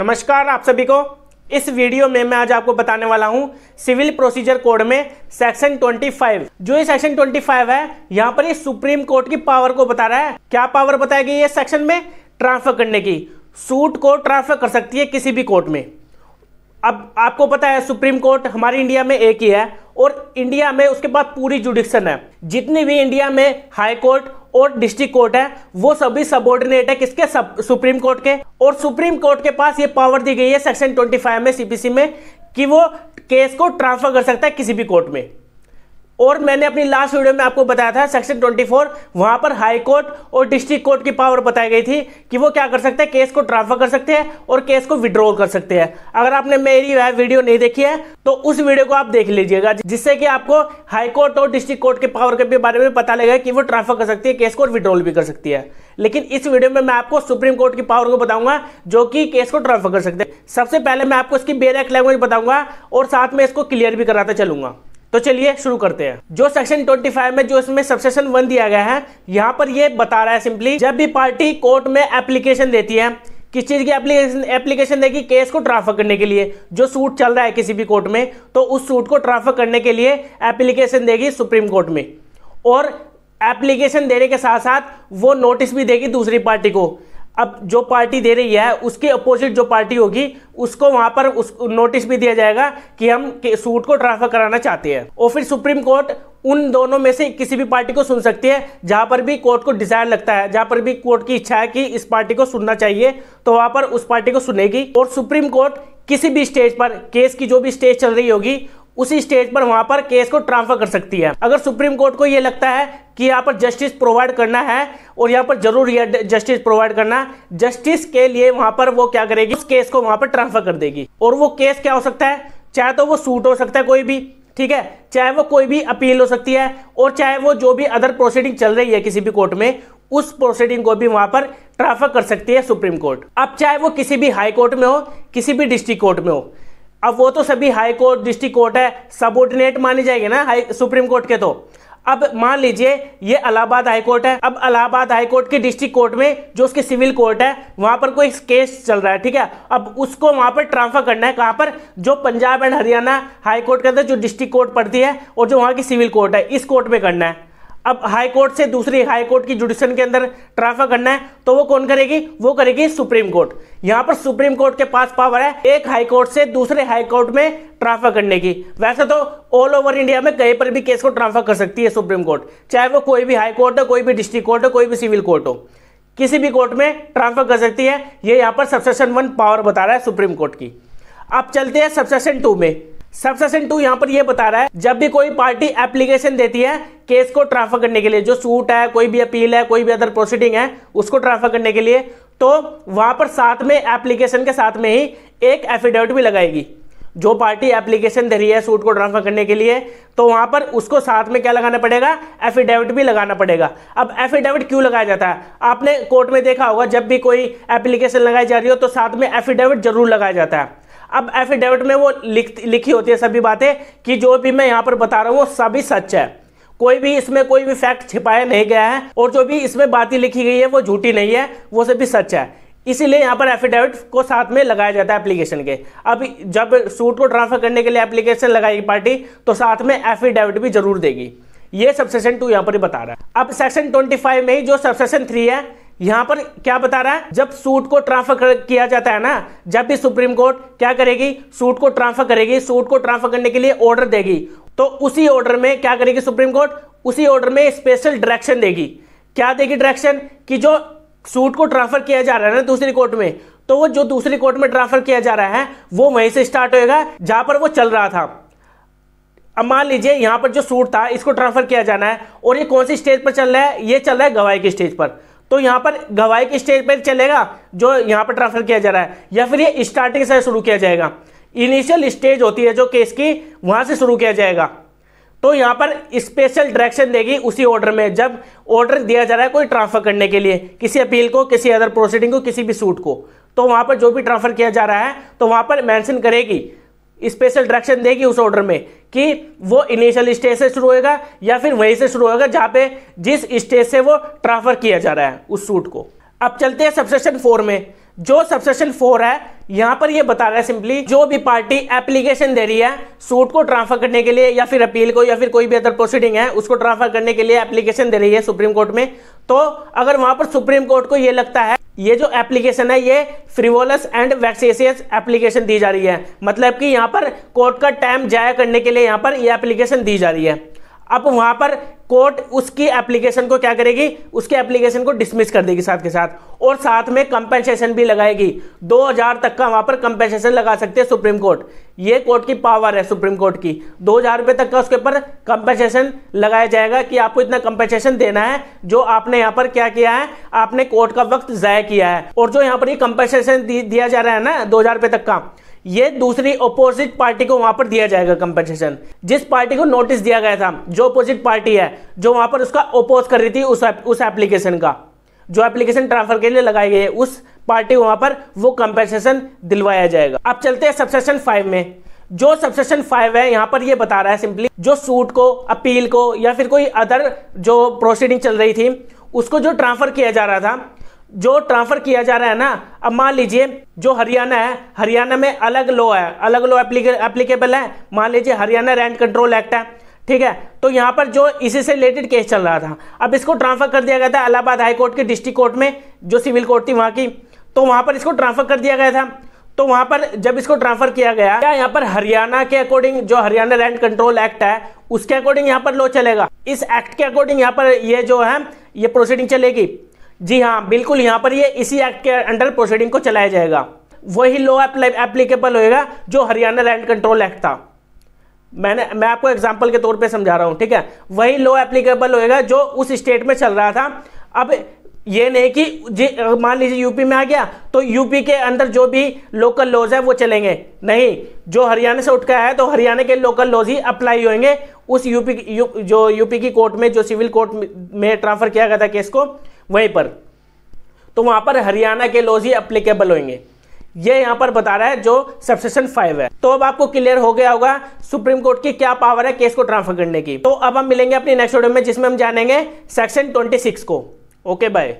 नमस्कार आप सभी को इस वीडियो में मैं आज आपको बताने वाला हूं सिविल प्रोसीजर कोड में सेक्शन 25 जो ये सेक्शन 25 है यहां पर ये सुप्रीम कोर्ट की पावर को बता रहा है क्या पावर बताएगी ये सेक्शन में ट्रांसफर करने की सूट को ट्रांसफर कर सकती है किसी भी कोर्ट में अब आपको पता है सुप्रीम कोर्ट हमारे इंडिया में एक ही है और इंडिया में उसके पास पूरी जुडिक्शन है जितनी भी इंडिया में हाई कोर्ट और डिस्ट्रिक्ट कोर्ट है वो सभी सबोर्डिनेट है किसके सब, सुप्रीम कोर्ट के और सुप्रीम कोर्ट के पास ये पावर दी गई है सेक्शन 25 में सीपीसी में कि वो केस को ट्रांसफर कर सकता है किसी भी कोर्ट में और मैंने अपनी लास्ट वीडियो में आपको बताया था सेक्शन 24 वहां पर हाई कोर्ट और डिस्ट्रिक्ट कोर्ट की पावर बताई गई थी कि वो क्या कर सकते हैं केस को ट्रांसफर कर सकते हैं और केस को विड्रॉल कर सकते हैं अगर आपने मेरी वह वीडियो नहीं देखी है तो उस वीडियो को आप देख लीजिएगा जिससे कि आपको हाईकोर्ट और डिस्ट्रिक्ट कोर्ट के पावर के बारे में पता लगेगा कि वो ट्रांसफर कर सकती है केस को विड्रॉल भी कर सकती है लेकिन इस वीडियो में मैं आपको सुप्रीम कोर्ट की पावर को बताऊंगा जो कि केस को ट्रांसफर कर सकते हैं सबसे पहले मैं आपको इसकी बेरेक लैंग्वेज बताऊंगा और साथ में इसको क्लियर भी कराता चलूंगा तो चलिए शुरू करते हैं जो सेक्शन 25 में जो इसमें सबसेशन वन दिया गया है यहाँ पर यह बता रहा है सिंपली जब भी पार्टी कोर्ट में एप्लीकेशन देती है किस चीज़ की एप्लीकेशन एप्लीकेशन देगी केस को ट्रांसफर करने के लिए जो सूट चल रहा है किसी भी कोर्ट में तो उस सूट को ट्रांसफर करने के लिए एप्लीकेशन देगी सुप्रीम कोर्ट में और एप्लीकेशन देने के साथ साथ वो नोटिस भी देगी दूसरी पार्टी को अब जो पार्टी दे रही है उसके अपोजिट जो पार्टी होगी उसको वहां पर उस नोटिस भी दिया जाएगा कि हम सूट को ट्रांसफर कराना चाहते हैं और फिर सुप्रीम कोर्ट उन दोनों में से किसी भी पार्टी को सुन सकती है जहां पर भी कोर्ट को डिजायर लगता है जहां पर भी कोर्ट की इच्छा है कि इस पार्टी को सुनना चाहिए तो वहां पर उस पार्टी को सुनेगी और सुप्रीम कोर्ट किसी भी स्टेज पर केस की जो भी स्टेज चल रही होगी उसी स्टेज पर वहां पर केस को ट्रांसफर कर सकती है अगर सुप्रीम कोर्ट को यह लगता है कि यहाँ पर जस्टिस प्रोवाइड करना है और यहाँ पर जरूर यह जस्टिस प्रोवाइड करना जस्टिस के लिए वहां पर वो क्या करेगी उस केस को वहां पर ट्रांसफर कर देगी और वो केस क्या हो सकता है चाहे तो वो सूट हो सकता है कोई भी ठीक है चाहे वो कोई भी अपील हो सकती है और चाहे वो जो भी अदर प्रोसीडिंग चल रही है किसी भी कोर्ट में उस प्रोसीडिंग को भी वहां पर ट्रांसफर कर सकती है सुप्रीम कोर्ट अब चाहे वो किसी भी हाई कोर्ट में हो किसी भी डिस्ट्रिक्ट कोर्ट में हो अब वो तो सभी हाई कोर्ट डिस्ट्रिक्ट कोर्ट है सबोर्डिनेट माने जाएंगे ना हाई सुप्रीम कोर्ट के तो अब मान लीजिए ये इलाहाबाद हाई कोर्ट है अब इलाहाबाद हाई कोर्ट के डिस्ट्रिक्ट कोर्ट में जो उसकी सिविल कोर्ट है वहां पर कोई केस चल रहा है ठीक है अब उसको वहां पर ट्रांसफर करना है कहां पर जो Punjab and Haryana high court के अंदर जो डिस्ट्रिक्ट कोर्ट पड़ती है और जो वहां की सिविल कोर्ट है इस कोर्ट में करना है अब हाई कोर्ट से दूसरी हाई कोर्ट की जुडिशन के अंदर ट्रांसफर करना है तो वो कौन करेगी वो करेगी सुप्रीम कोर्ट यहां पर सुप्रीम कोर्ट के पास पावर है एक हाई कोर्ट से दूसरे हाई कोर्ट में ट्रांसफर करने की वैसे तो ऑल ओवर इंडिया में कहीं पर भी केस को ट्रांसफर कर सकती है सुप्रीम कोर्ट चाहे वो कोई भी हाई कोर्ट हो कोई भी डिस्ट्रिक्ट कोर्ट हो कोई भी सिविल कोर्ट हो किसी भी कोर्ट में ट्रांसफर कर सकती है ये यहां पर सबसेशन वन पावर बता रहा है सुप्रीम कोर्ट की अब चलते हैं सबसेशन टू में सबसेशन टू यहां पर यह बता रहा है जब भी कोई पार्टी एप्लीकेशन देती है केस को ट्रांसफर करने के लिए जो सूट है कोई भी अपील है कोई भी अदर प्रोसीडिंग है उसको ट्रांसफर करने के लिए तो वहां पर साथ में एप्लीकेशन के साथ में ही एक एफिडेविट भी लगाएगी जो पार्टी एप्लीकेशन दे रही है सूट को ट्रांसफर करने के लिए तो वहां पर उसको साथ में क्या लगाना पड़ेगा एफिडेविट भी लगाना पड़ेगा अब एफिडेविट क्यों लगाया जाता है आपने कोर्ट में देखा होगा जब भी कोई एप्लीकेशन लगाई जा रही हो तो साथ में एफिडेविट जरूर लगाया जाता है अब एफिडेविट में वो लिख लिखी होती है सभी बातें कि जो भी मैं यहाँ पर बता रहा हूँ वो सभी सच है कोई भी इसमें कोई भी फैक्ट छिपाया नहीं गया है और जो भी इसमें बातें लिखी गई है वो झूठी नहीं है वो सभी सच है इसीलिए यहाँ पर एफिडेविट को साथ में लगाया जाता है एप्लीकेशन के अब जब सूट को ट्रांसफर करने के लिए एप्लीकेशन लगाएगी पार्टी तो साथ में एफिडेविट भी जरूर देगी ये सबसेशन टू यहाँ पर बता रहा है अब सेक्शन ट्वेंटी फाइव में ही जो सबसेशन थ्री है यहां पर क्या बता रहा है जब सूट को ट्रांसफर किया जाता है ना जब भी सुप्रीम कोर्ट क्या करेगी सूट को ट्रांसफर करेगी सूट को ट्रांसफर करने के लिए ऑर्डर देगी तो उसी ऑर्डर में क्या करेगी सुप्रीम कोर्ट उसी ऑर्डर में स्पेशल डायरेक्शन देगी क्या देगी डायरेक्शन कि जो सूट को ट्रांसफर किया जा रहा है ना दूसरी कोर्ट में तो वो जो दूसरी कोर्ट में ट्रांसफर किया जा रहा है वो वहीं से स्टार्ट होएगा जहां पर वो चल रहा था अब मान लीजिए यहां पर जो सूट था इसको ट्रांसफर किया जाना है और ये कौन सी स्टेज पर चल रहा है ये चल रहा है गवाही की स्टेज पर तो यहां पर गवाही के स्टेज पर चलेगा जो यहां पर ट्रांसफर किया जा रहा है या फिर ये स्टार्टिंग से शुरू किया जाएगा इनिशियल स्टेज होती है जो केस की वहां से शुरू किया जाएगा तो यहां पर स्पेशल डायरेक्शन देगी उसी ऑर्डर में जब ऑर्डर दिया जा रहा है कोई ट्रांसफर करने के लिए किसी अपील को किसी अदर प्रोसीडिंग को किसी भी सूट को तो वहां पर जो भी ट्रांसफर किया जा रहा है तो वहां पर मेंशन करेगी स्पेशल डायरेक्शन देगी उस ऑर्डर में कि वो इनिशियल स्टेज से शुरू होएगा या फिर वहीं से शुरू होगा जहां पे जिस स्टेज से वो ट्रांसफर किया जा रहा है उस सूट को अब चलते हैं सबसेक्शन फोर में जो सबसेक्शन फोर है यहाँ पर ये बता रहा है सिंपली जो भी पार्टी एप्लीकेशन दे रही है सूट को ट्रांसफर करने के लिए या फिर अपील को या फिर कोई भी अदर प्रोसीडिंग है उसको ट्रांसफर करने के लिए एप्लीकेशन दे रही है सुप्रीम कोर्ट में तो अगर वहां पर सुप्रीम कोर्ट को यह लगता है ये जो एप्लीकेशन है ये फ्रिवोलस एंड वैक्सीसियस एप्लीकेशन दी जा रही है मतलब कि यहाँ पर कोर्ट का टाइम जाया करने के लिए यहाँ पर ये एप्लीकेशन दी जा रही है अब वहां पर कोर्ट उसकी एप्लीकेशन को क्या करेगी उसके एप्लीकेशन को डिसमिस कर देगी साथ के साथ और साथ में कंपेंसेशन भी लगाएगी 2000 तक का वहां पर कंपेंसेशन लगा सकते हैं सुप्रीम कोर्ट ये कोर्ट की पावर है सुप्रीम कोर्ट की 2000 रुपए तक का उसके ऊपर कंपेंसेशन लगाया जाएगा कि आपको इतना कंपेंसेशन देना है जो आपने यहाँ पर क्या किया है आपने कोर्ट का वक्त जया किया है और जो यहाँ पर कंपेंसेशन दिया जा रहा है ना दो रुपए तक का ये दूसरी अपोजिट पार्टी को वहां पर दिया जाएगा कंपनसेशन जिस पार्टी को नोटिस दिया गया था जो अपोजिट पार्टी है जो वहां पर उसका अपोज कर रही थी उस उस एप्लीकेशन का जो एप्लीकेशन ट्रांसफर के लिए लगाई गई है उस पार्टी को वहां पर वो कंपनसेशन दिलवाया जाएगा अब चलते हैं सबसेशन फाइव में जो सबसेशन फाइव है यहाँ पर ये बता रहा है सिंपली जो सूट को अपील को या फिर कोई अदर जो प्रोसीडिंग चल रही थी उसको जो ट्रांसफर किया जा रहा था जो ट्रांसफर किया जा रहा है ना अब मान लीजिए जो हरियाणा है हरियाणा में अलग लॉ है अलग लॉ एप्लीकेबल है मान लीजिए हरियाणा रेंट कंट्रोल एक्ट है ठीक है तो यहाँ पर जो इसी से रिलेटेड केस चल रहा था अब इसको ट्रांसफर कर दिया गया था अलाहाबाद हाई कोर्ट के डिस्ट्रिक्ट कोर्ट में जो सिविल कोर्ट थी वहां की तो वहां पर इसको ट्रांसफर कर दिया गया था तो वहां पर जब इसको ट्रांसफर किया गया क्या यहाँ पर हरियाणा के अकॉर्डिंग जो हरियाणा रेंट कंट्रोल एक्ट है उसके अकॉर्डिंग यहाँ पर लॉ चलेगा इस एक्ट के अकॉर्डिंग यहाँ पर ये यह जो है ये प्रोसीडिंग चलेगी जी हाँ बिल्कुल यहाँ पर ये इसी एक्ट के अंडर प्रोसीडिंग को चलाया जाएगा वही लॉ एप्लीकेबल होएगा जो हरियाणा लैंड कंट्रोल एक्ट था मैंने मैं आपको एग्जाम्पल के तौर पे समझा रहा हूँ ठीक है वही लॉ एप्लीकेबल होएगा जो उस स्टेट में चल रहा था अब ये नहीं कि मान लीजिए यूपी में आ गया तो यूपी के अंदर जो भी लोकल लॉज है वो चलेंगे नहीं जो हरियाणा से उठ गया आया तो हरियाणा के लोकल लॉज ही अप्लाई होंगे उस यूपी यू, जो यूपी की कोर्ट में जो सिविल कोर्ट में ट्रांसफर किया गया था केस को वहीं पर तो वहां पर हरियाणा के लॉज ही अप्लीकेबल होंगे ये यहां पर बता रहा है जो सबसेशन फाइव है तो अब आपको क्लियर हो गया होगा सुप्रीम कोर्ट की क्या पावर है केस को ट्रांसफर करने की तो अब हम मिलेंगे अपनी नेक्स्ट वीडियो में जिसमें हम जानेंगे सेक्शन ट्वेंटी सिक्स को ओके बाय